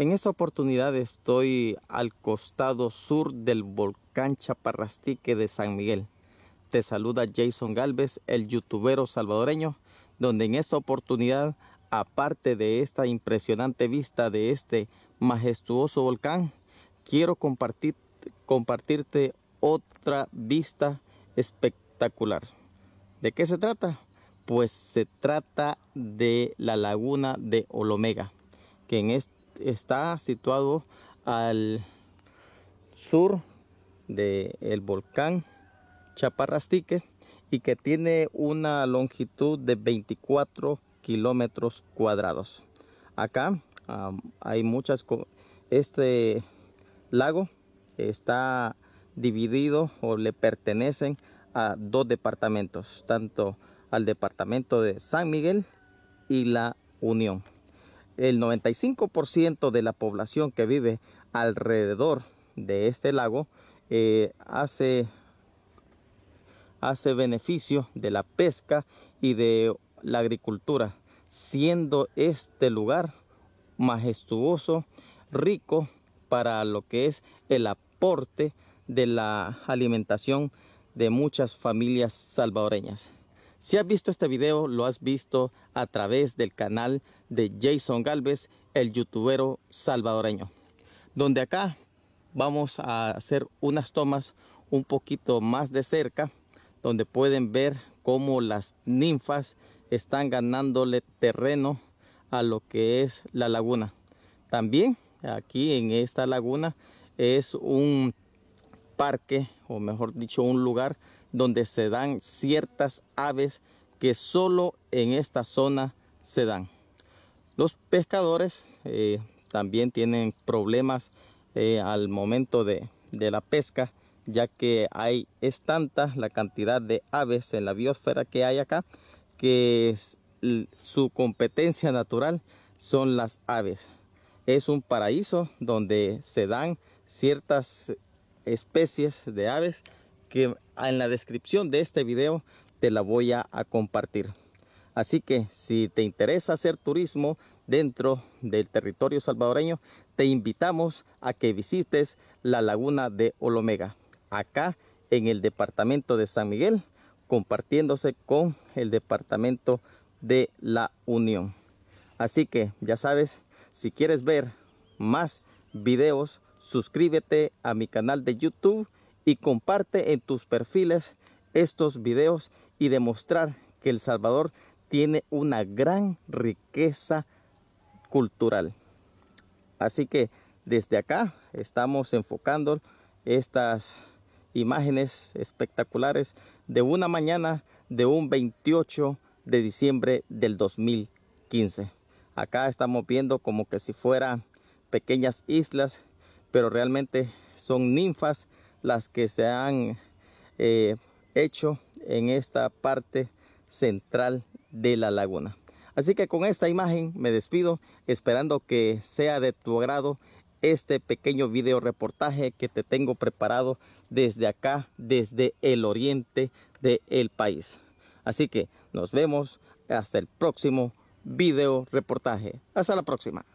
En esta oportunidad estoy al costado sur del volcán Chaparrastique de San Miguel. Te saluda Jason Galvez, el youtubero salvadoreño, donde en esta oportunidad, aparte de esta impresionante vista de este majestuoso volcán, quiero compartir, compartirte otra vista espectacular. ¿De qué se trata? Pues se trata de la laguna de Olomega, que en este está situado al sur del volcán Chaparrastique y que tiene una longitud de 24 kilómetros cuadrados. Acá hay muchas... Este lago está dividido o le pertenecen a dos departamentos, tanto al departamento de San Miguel y la Unión el 95% de la población que vive alrededor de este lago eh, hace, hace beneficio de la pesca y de la agricultura, siendo este lugar majestuoso, rico para lo que es el aporte de la alimentación de muchas familias salvadoreñas. Si has visto este video, lo has visto a través del canal de Jason Galvez, el youtubero salvadoreño. Donde acá vamos a hacer unas tomas un poquito más de cerca, donde pueden ver cómo las ninfas están ganándole terreno a lo que es la laguna. También aquí en esta laguna es un parque, o mejor dicho, un lugar donde se dan ciertas aves que solo en esta zona se dan. Los pescadores eh, también tienen problemas eh, al momento de, la pesca, ya que hay, es tanta la cantidad de aves en la biosfera que hay acá, que su competencia natural son las aves. Es un paraíso donde se dan ciertas eh, especies de aves que en la descripción de este video te la voy a, a compartir. Así que si te interesa hacer turismo dentro del territorio salvadoreño, te invitamos a que visites la laguna de Olomega, acá en el departamento de San Miguel, compartiéndose con el departamento de la Unión. Así que ya sabes, si quieres ver más videos, suscríbete a mi canal de YouTube y comparte en tus perfiles estos videos y demostrar que El Salvador tiene una gran riqueza cultural. Así que desde acá estamos enfocando estas imágenes espectaculares de una mañana de un 28 de diciembre del 2015. Acá estamos viendo como que si fueran pequeñas islas, pero realmente son ninfas las que se han eh, hecho en esta parte central de la laguna. Así que con esta imagen me despido, esperando que sea de tu agrado este pequeño video reportaje que te tengo preparado desde acá, desde el oriente del el país. Así que nos vemos hasta el próximo video reportaje. Hasta la próxima.